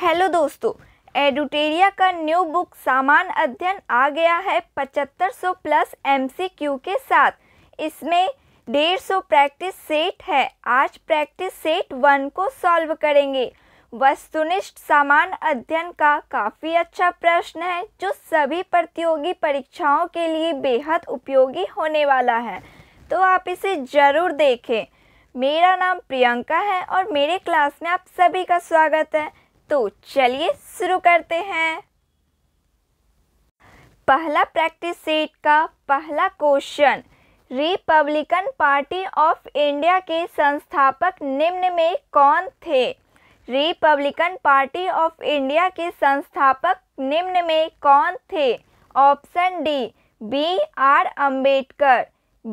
hello दोस्तों एडुटेरिया का new book सामान अध्ययन आ गया है 7500 प्लस एमसीक्यू के साथ इसमें 150 प्रैक्टिस सेट है आज प्रैक्टिस सेट वन को सॉल्व करेंगे वस्तुनिष्ठ सामान अध्ययन का काफ़ी अच्छा प्रश्न है जो सभी प्रतियोगी परीक्षाओं के लिए बेहद उपयोगी होने वाला है तो आप इसे ज़रूर देखें मेरा नाम प्रियंका है और मेरे क्लास में आप सभी का स्वागत है तो चलिए शुरू करते हैं पहला प्रैक्टिस सेट का पहला question Republican party of India के संस्थापक निम्न में कौन थे रिपब्लिकन पार्टी ऑफ इंडिया के संस्थापक निम्न में कौन थे option D B R Ambedkar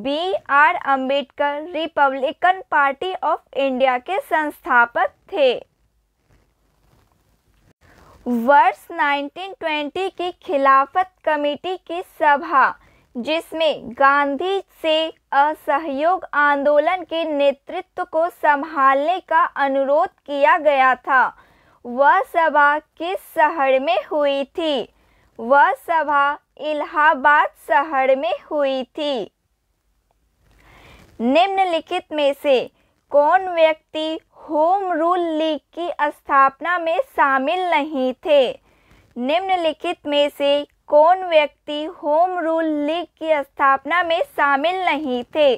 B R Ambedkar Republican party of India के संस्थापक थे वर्ष 1920 की खिलाफत कमेटी की सभा जिसमें गांधी से असहयोग आंदोलन के नेतृत्व को संभालने का अनुरोध किया गया था वह सभा किस शहर में हुई थी वह सभा इलाहाबाद शहर में हुई थी निम्नलिखित में से कौन व्यक्ति होम रूल लीग की स्थापना में शामिल नहीं थे निम्नलिखित में से कौन व्यक्ति होम रूल लीग की स्थापना में शामिल नहीं थे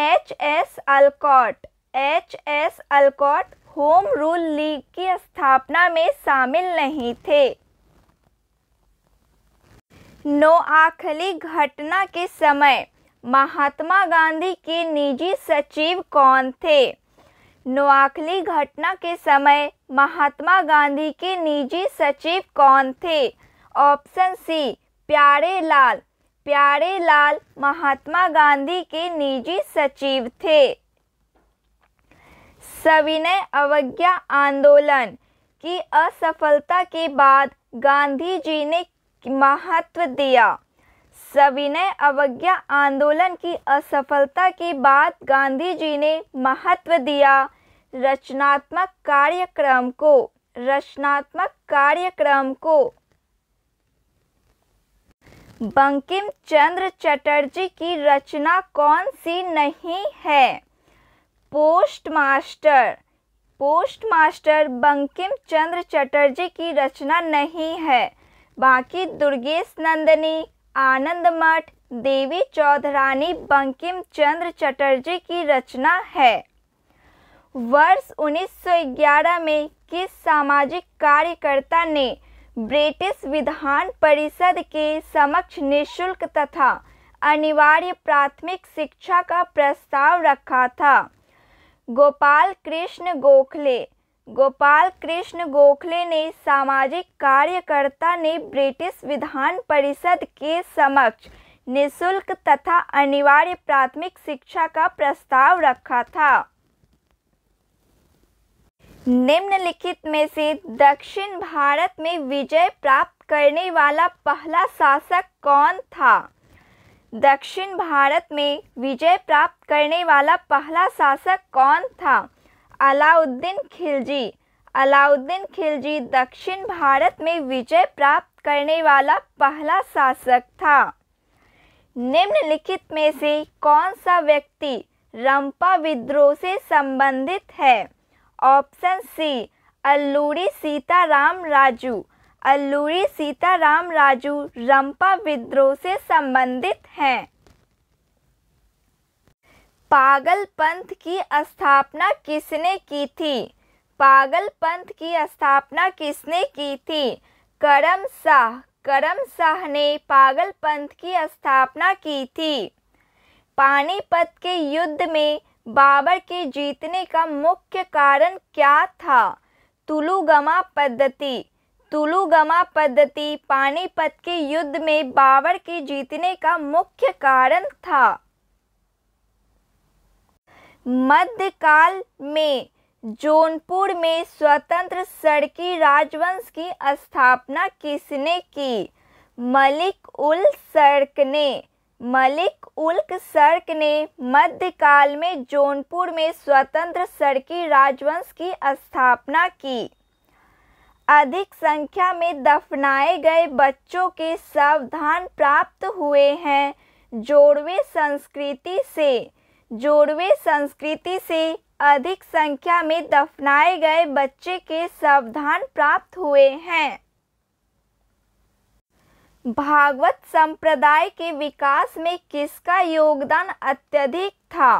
H S Olcott H S Olcott home rule league की स्थापना में शामिल नहीं थे नोआखली घटना के समय महात्मा गांधी के निजी सचिव कौन थे नोआखली घटना के समय महात्मा गांधी के निजी सचिव कौन थे ऑप्शन सी प्यारे लाल प्यारे लाल महात्मा गांधी के निजी सचिव थे सविनय अवज्ञा आंदोलन की असफलता के बाद गांधी जी ने महत्व दिया सविनय अवज्ञा आंदोलन की असफलता के बाद गांधी जी ने महत्व दिया रचनात्मक कार्यक्रम को रचनात्मक कार्यक्रम को बंकिम चंद्र चटर्जी की रचना कौन सी नहीं है post master post master Bankim Chandra Chatterjee की रचना नहीं है बाकी दुर्गेश नंदनी आनंद मठ देवी चौधरानी बंकिम चंद्र चटर्जी की रचना है वर्ष 1911 में किस सामाजिक कार्यकर्ता ने ब्रिटिश विधान परिषद के समक्ष निशुल्क तथा अनिवार्य प्राथमिक शिक्षा का प्रस्ताव रखा था गोपाल कृष्ण गोखले गोपाल कृष्ण गोखले ने सामाजिक कार्यकर्ता ने ब्रिटिश विधान परिषद के समक्ष निशुल्क तथा अनिवार्य प्राथमिक शिक्षा का प्रस्ताव रखा था निम्नलिखित में से दक्षिण भारत में विजय प्राप्त करने वाला पहला शासक कौन था दक्षिण भारत में विजय प्राप्त करने वाला पहला शासक कौन था अलाउद्दीन खिलजी अलाउद्दीन खिलजी दक्षिण भारत में विजय प्राप्त करने वाला पहला शासक था निम्नलिखित में से कौन सा व्यक्ति रंपा विद्रोह से संबंधित है ऑप्शन सी अल्लूरी सीताराम राजू अल्लूरी सीताराम राजू रंपा विद्रोह से संबंधित हैं पागल पंथ की स्थापना किसने की थी पागल पंथ की स्थापना किसने की थी करम शाह करम शाह ने पागल पंथ की स्थापना की थी पानीपत के युद्ध में बाबर के जीतने का मुख्य कारण क्या था तुलुगमा पद्धति तुलुगमा पद्धति पानीपत के युद्ध में बाबर के जीतने का मुख्य कारण था मध्यकाल में जौनपुर में स्वतंत्र सड़की राजवंश की स्थापना किसने की मलिक उल सड़क ने मलिक उल्क सड़क ने मध्यकाल में जौनपुर में स्वतंत्र सड़की राजवंश की स्थापना की अधिक संख्या में दफनाए गए बच्चों के सावधान प्राप्त हुए हैं जोड़वे संस्कृति से जोड़वे संस्कृति से अधिक संख्या में दफनाए गए बच्चे के सावधान प्राप्त हुए हैं भागवत संप्रदाय के विकास में किसका योगदान अत्यधिक था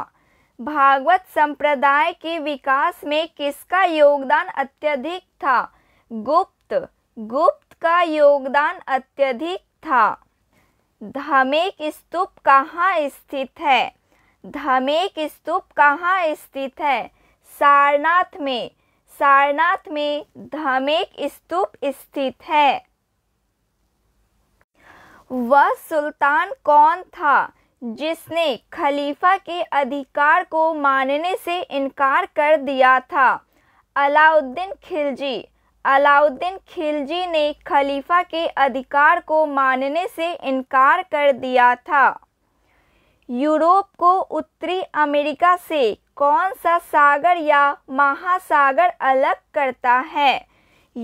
भागवत संप्रदाय के विकास में किसका योगदान अत्यधिक था गुप्त गुप्त का योगदान अत्यधिक था धमेक स्तूप कहाँ स्थित है धमेक स्तूप कहाँ स्थित है सारनाथ में सारनाथ में धमेक स्तूप स्थित है वह सुल्तान कौन था जिसने खलीफा के अधिकार को मानने से इनकार कर दिया था अलाउद्दीन खिलजी अलाउद्दीन खिलजी ने खलीफा के अधिकार को मानने से इनकार कर दिया था यूरोप को उत्तरी अमेरिका से कौन सा सागर या महासागर अलग करता है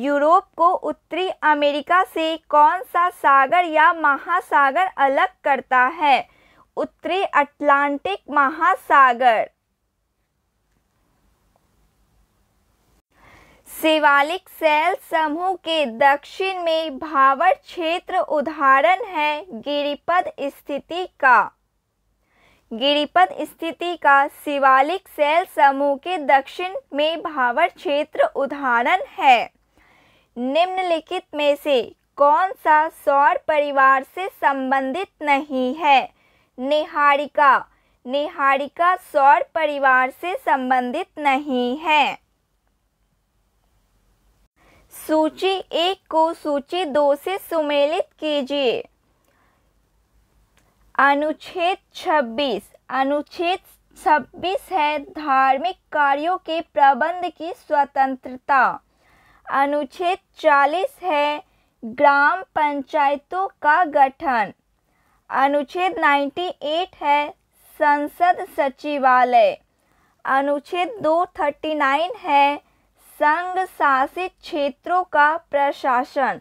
यूरोप को उत्तरी अमेरिका से कौन सा सागर या महासागर अलग करता है उत्तरी अटलांटिक महासागर शिवालिक सेल समूह के दक्षिण में भावर क्षेत्र उदाहरण है गिरिपद स्थिति का गिरिपद स्थिति का शिवालिक सेल समूह के दक्षिण में भावर क्षेत्र उदाहरण है निम्नलिखित में से कौन सा सौर परिवार से संबंधित नहीं है निहारिका निहारिका सौर परिवार से संबंधित नहीं है सूची एक को सूची दो से सुमेलित कीजिए अनुच्छेद 26 अनुच्छेद 26 है धार्मिक कार्यों के प्रबंध की स्वतंत्रता अनुच्छेद 40 है ग्राम पंचायतों का गठन अनुच्छेद 98 है संसद सचिवालय अनुच्छेद 239 है संघ शासित क्षेत्रों का प्रशासन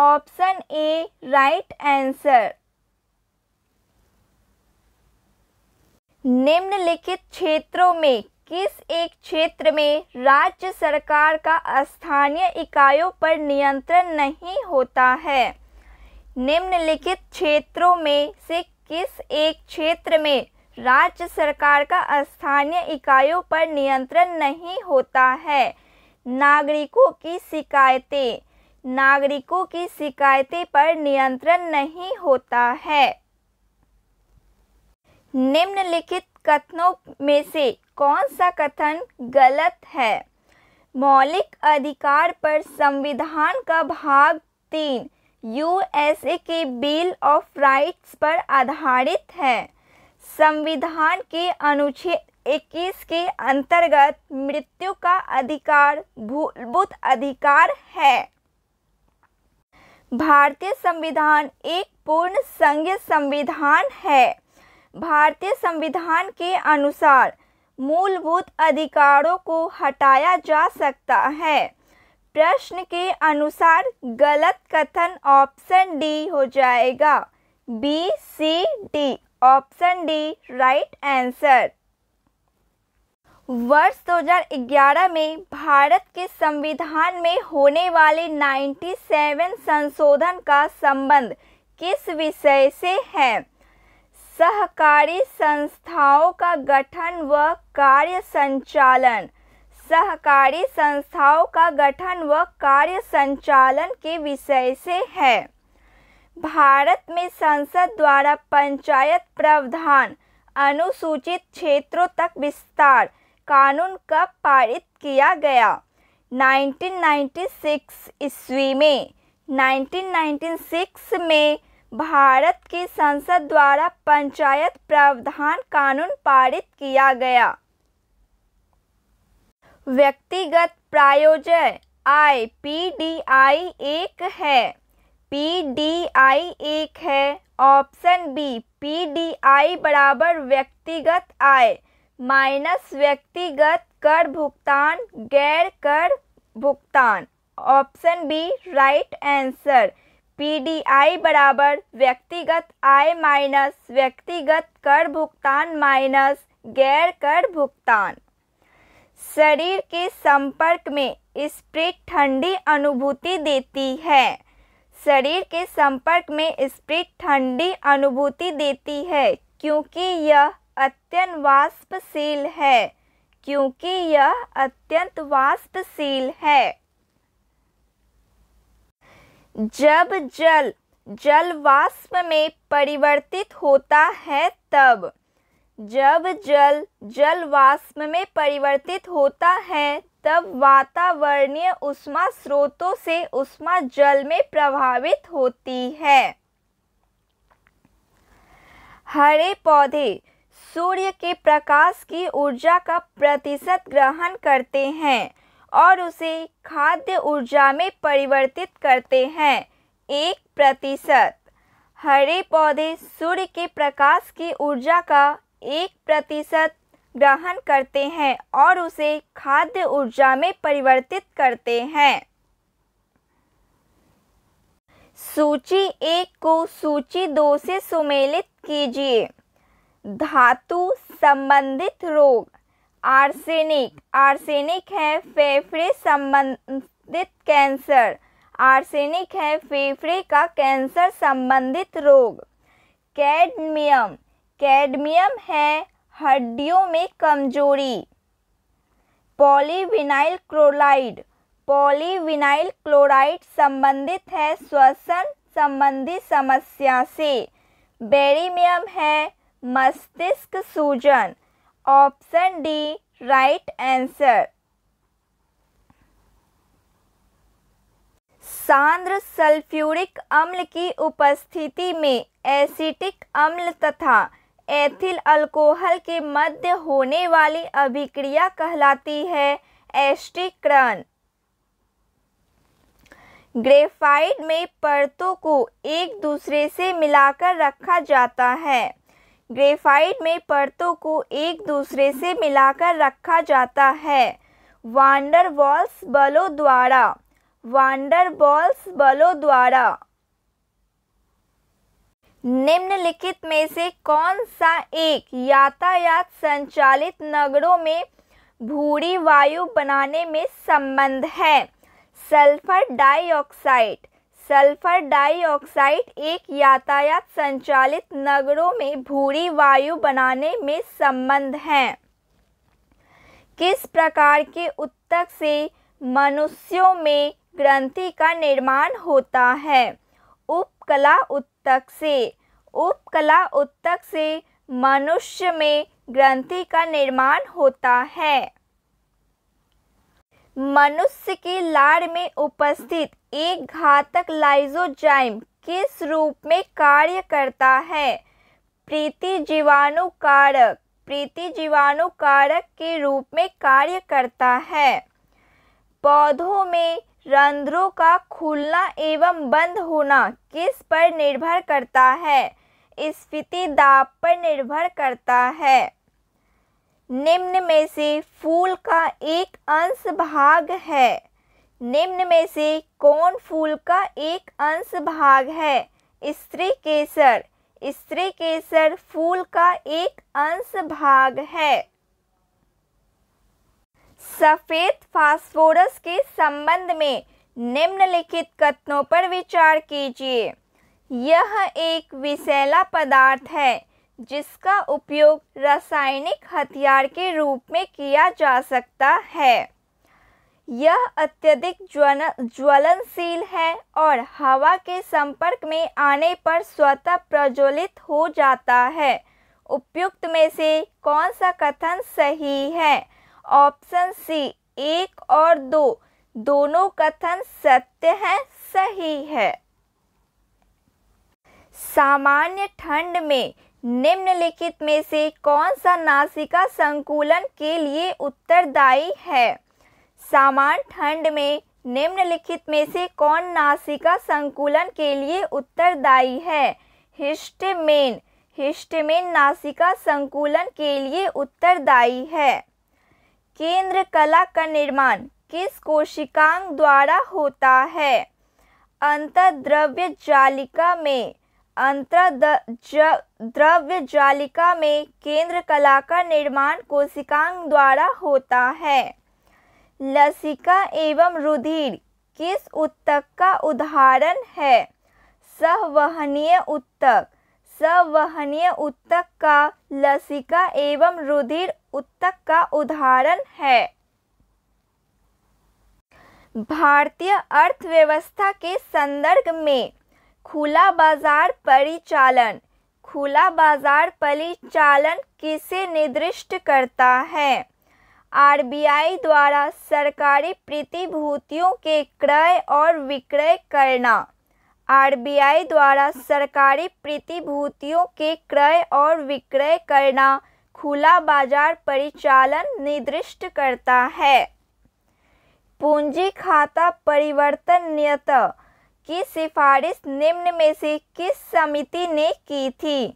ऑप्शन ए राइट आंसर निम्नलिखित क्षेत्रों में किस एक क्षेत्र में राज्य सरकार का स्थानीय इकाइयों पर नियंत्रण नहीं होता है निम्नलिखित क्षेत्रों में से किस एक क्षेत्र में राज्य सरकार का स्थानीय इकाइयों पर नियंत्रण नहीं होता है नागरिकों की शिकायतें नागरिकों की शिकायतें पर नियंत्रण नहीं होता है निम्नलिखित कथनों में से कौन सा कथन गलत है मौलिक अधिकार पर संविधान का भाग तीन यूएसए के बिल ऑफ राइट्स पर आधारित है संविधान के अनुच्छेद 21 के अंतर्गत मृत्यु का अधिकार भूलभूत अधिकार है भारतीय संविधान एक पूर्ण संघ संविधान है भारतीय संविधान के अनुसार मूलभूत अधिकारों को हटाया जा सकता है प्रश्न के अनुसार गलत कथन ऑप्शन डी हो जाएगा B C D option D right answer वर्ष 2011 में भारत के संविधान में होने वाले 97 संशोधन का संबंध किस विषय से है सहकारी संस्थाओं का गठन व कार्य संचालन सहकारी संस्थाओं का गठन व कार्य संचालन के विषय से है भारत में संसद द्वारा पंचायत प्रावधान अनुसूचित क्षेत्रों तक विस्तार कानून का पारित किया गया 1996 ईस्वी में 1996 में भारत की संसद द्वारा पंचायत प्रावधान कानून पारित किया गया व्यक्तिगत प्रायोजय आई पी डी आई एक है पी डी आई एक है option B P D I बराबर व्यक्तिगत आय माइनस व्यक्तिगत कर भुगतान गैर कर भुगतान option B right answer PDI बराबर व्यक्तिगत आय माइनस व्यक्तिगत कर भुगतान माइनस गैर कर भुगतान शरीर के संपर्क में स्प्रिट ठंडी अनुभूति देती है शरीर के संपर्क में स्प्रिट ठंडी अनुभूति देती है क्योंकि यह अत्यंत वाष्पशील है क्योंकि यह अत्यंत वाष्पशील है जब जल जल वाष्प में परिवर्तित होता है तब जब जल जल वाष्प में परिवर्तित होता है तब वातावरणीय उष्मा स्रोतों से उष्मा जल में प्रभावित होती है हरे पौधे सूर्य के प्रकाश की ऊर्जा का प्रतिशत ग्रहण करते हैं और उसे खाद्य ऊर्जा में परिवर्तित करते हैं एक प्रतिशत हरे पौधे सूर्य के प्रकाश की ऊर्जा का एक प्रतिशत ग्रहण करते हैं और उसे खाद्य ऊर्जा में परिवर्तित करते हैं सूची एक को सूची दो से सुमेलित कीजिए धातु संबंधित रोग आर्सेनिक आर्सेनिक है फेफड़े संबंधित कैंसर आर्सेनिक है फेफड़े का कैंसर संबंधित रोग कैडमियम कैडमियम है हड्डियों में कमजोरी पॉलीविनाइल क्लोराइड पॉलीविनाइल क्लोराइड संबंधित है श्वसन संबंधी समस्या से बेरीमियम है मस्तिष्क सूजन ऑप्शन डी राइट आंसर सांद्र सल्फ्यूरिक अम्ल की उपस्थिति में एसिटिक अम्ल तथा एथिल अल्कोहल के मध्य होने वाली अभिक्रिया कहलाती है एस्टिक्रन ग्रेफाइट में परतों को एक दूसरे से मिलाकर रखा जाता है ग्रेफाइट में परतों को एक दूसरे से मिलाकर रखा जाता है वांडर वॉल्स बलों द्वारा वांडर बॉल्स बलों द्वारा निम्नलिखित में से कौन सा एक यातायात संचालित नगरों में भूरी वायु बनाने में संबंध है सल्फर डाइऑक्साइड सल्फर डाइऑक्साइड एक यातायात संचालित नगरों में भूरी वायु बनाने में संबंध है किस प्रकार के उत्तक से मनुष्यों में ग्रंथि का निर्माण होता है उपकला उत्तक से उपकला उत्तक से मनुष्य में ग्रंथि का निर्माण होता है मनुष्य के लार में उपस्थित एक घातक लाइजोजाइम किस रूप में कार्य करता है प्रीति जीवाणु कारक प्रीति जीवाणु कारक के रूप में कार्य करता है पौधों में रंध्रों का खुलना एवं बंद होना किस पर निर्भर करता है स्फीति दाब पर निर्भर करता है निम्न में से फूल का एक अंश भाग है निम्न में से कौन फूल का एक अंश भाग है स्त्री केसर स्त्री केसर फूल का एक अंश भाग है सफ़ेद फास्फोरस के संबंध में निम्नलिखित कथनों पर विचार कीजिए यह एक विषैला पदार्थ है जिसका उपयोग रासायनिक हथियार के रूप में किया जा सकता है यह अत्यधिक ज्वन ज्वलनशील है और हवा के संपर्क में आने पर स्वतः प्रज्वलित हो जाता है उपयुक्त में से कौन सा कथन सही है ऑप्शन सी एक और दो दोनों कथन सत्य है सही है सामान्य ठंड में निम्नलिखित में से कौन सा नासिका संकुलन के लिए उत्तरदायी है सामान्य ठंड में निम्नलिखित में से कौन नासिका संकुलन के लिए उत्तरदायी है हिस्टमेन हिस्टमेन नासिका संकुलन के लिए उत्तरदायी है केंद्र कला का निर्माण किस कोशिकांग द्वारा होता है अंतर्द्रव्य जालिका में द्रव्य जालिका में केंद्र कला का निर्माण कोशिकांग द्वारा होता है लसिका एवं रुधिर किस उत्तक का उदाहरण है सहवहनीय उत्तक सवहनीय उत्तक का लसिका एवं रुधिर उत्तक का उदाहरण है भारतीय अर्थव्यवस्था के संदर्भ में खुला बाजार परिचालन खुला बाजार परिचालन किसे निर्दिष्ट करता है आरबीआई द्वारा सरकारी प्रतिभूतियों के क्रय और विक्रय करना आरबीआई द्वारा सरकारी प्रतिभूतियों के क्रय और विक्रय करना खुला बाजार परिचालन निर्दिष्ट करता है पूंजी खाता परिवर्तन नियता की सिफारिश निम्न में से किस समिति ने की थी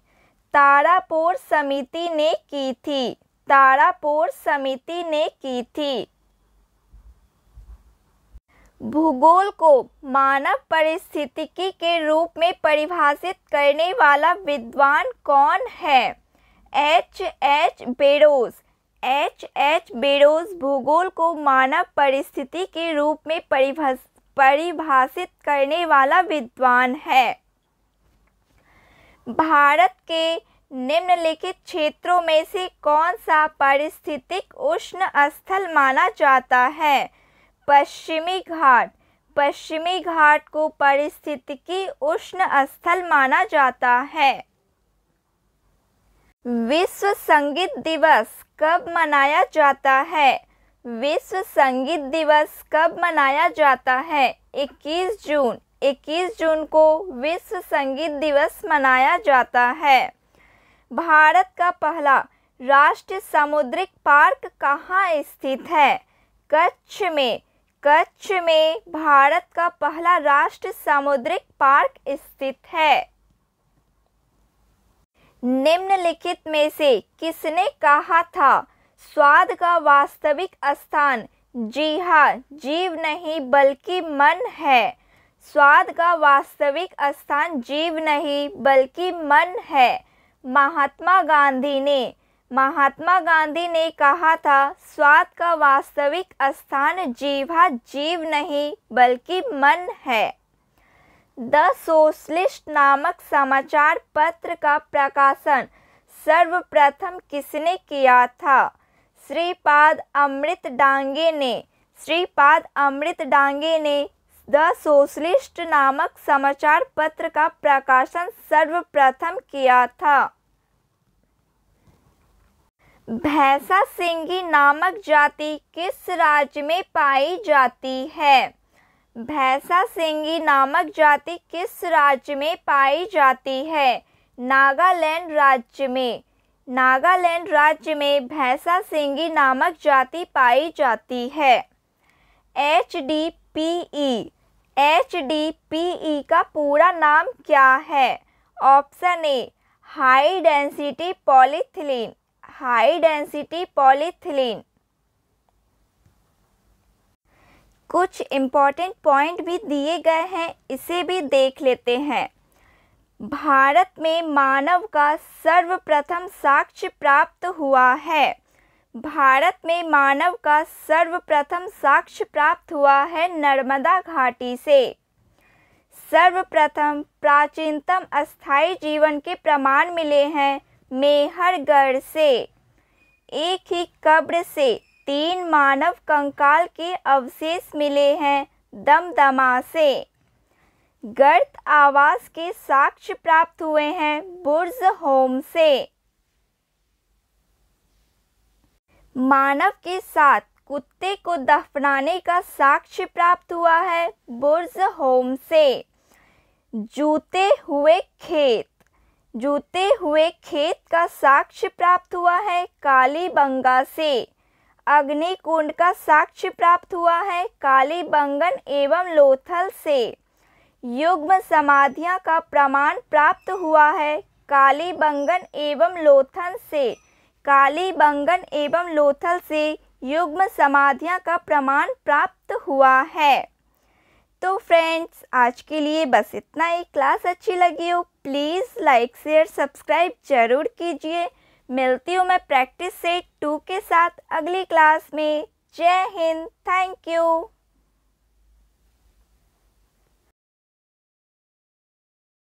तारापोर समिति ने की थी तारापुर समिति ने की थी भूगोल को मानव परिस्थितिकी के रूप में परिभाषित करने वाला विद्वान कौन है H H Barrows H H Barrows भूगोल को मानव परिस्थिति के रूप में परिभाषित परिभाषित करने वाला विद्वान है भारत के निम्नलिखित क्षेत्रों में से कौन सा पारिस्थितिक उष्ण स्थल माना जाता है पश्चिमी घाट पश्चिमी घाट को पारिस्थितिकी उष्ण स्थल माना जाता है विश्व संगीत दिवस कब मनाया जाता है विश्व संगीत दिवस कब मनाया जाता है 21 जून 21 जून को विश्व संगीत दिवस मनाया जाता है भारत का पहला राष्ट्रीय सामुद्रिक पार्क कहाँ स्थित है कच्छ में कच्छ में भारत का पहला राष्ट्रीय सामुद्रिक पार्क स्थित है निम्नलिखित में से किसने कहा था स्वाद का वास्तविक स्थान जी हाँ जीव नहीं बल्कि मन है स्वाद का वास्तविक स्थान जीव नहीं बल्कि मन है महात्मा गांधी ने महात्मा गांधी ने कहा था स्वाद का वास्तविक स्थान जीवा जीव नहीं बल्कि मन है द सोशलिस्ट नामक समाचार पत्र का प्रकाशन सर्वप्रथम किसने किया था श्रीपाद अमृत डांगे ने श्रीपाद अमृत डांगे ने द सोशलिस्ट नामक समाचार पत्र का प्रकाशन सर्वप्रथम किया था भैंसा सिंगी नामक जाति किस राज्य में पाई जाती है भैंसा सिंगी नामक जाति किस राज्य में पाई जाती है नागालैंड राज्य में नागालैंड राज्य में भैंसा सिंगी नामक जाति पाई जाती है H D P E H D P E का पूरा नाम क्या है option A high density polyethylene high density polyethylene कुछ इम्पॉर्टेंट पॉइंट भी दिए गए हैं इसे भी देख लेते हैं भारत में मानव का सर्वप्रथम साक्ष्य प्राप्त हुआ है भारत में मानव का सर्वप्रथम साक्ष्य प्राप्त हुआ है नर्मदा घाटी से सर्वप्रथम प्राचीनतम अस्थाई जीवन के प्रमाण मिले हैं मेहरगढ़ से एक ही कब्र से तीन मानव कंकाल के अवशेष मिले हैं दमदमा से गर्त आवास के साक्ष्य प्राप्त हुए हैं बुर्ज होम से मानव के साथ कुत्ते को दफनाने का साक्ष्य प्राप्त हुआ है बुर्ज होम से जूते हुए खेत जूते हुए खेत का साक्ष्य प्राप्त हुआ है काली बंगा से अग्निकुंड का साक्ष्य प्राप्त हुआ है काली बंगन एवं लोथल से युग्म समाधियां का प्रमाण प्राप्त हुआ है काली बंगन एवं लोथल से काली बंगन एवं लोथल से युग्म समाधियां का प्रमाण प्राप्त हुआ है तो फ्रेंड्स आज के लिए बस इतना ही क्लास अच्छी लगी हो प्लीज़ लाइक शेयर सब्सक्राइब जरूर कीजिए मिलती हूँ मैं प्रैक्टिस सेट टू के साथ अगली क्लास में जय हिंद थैंक यू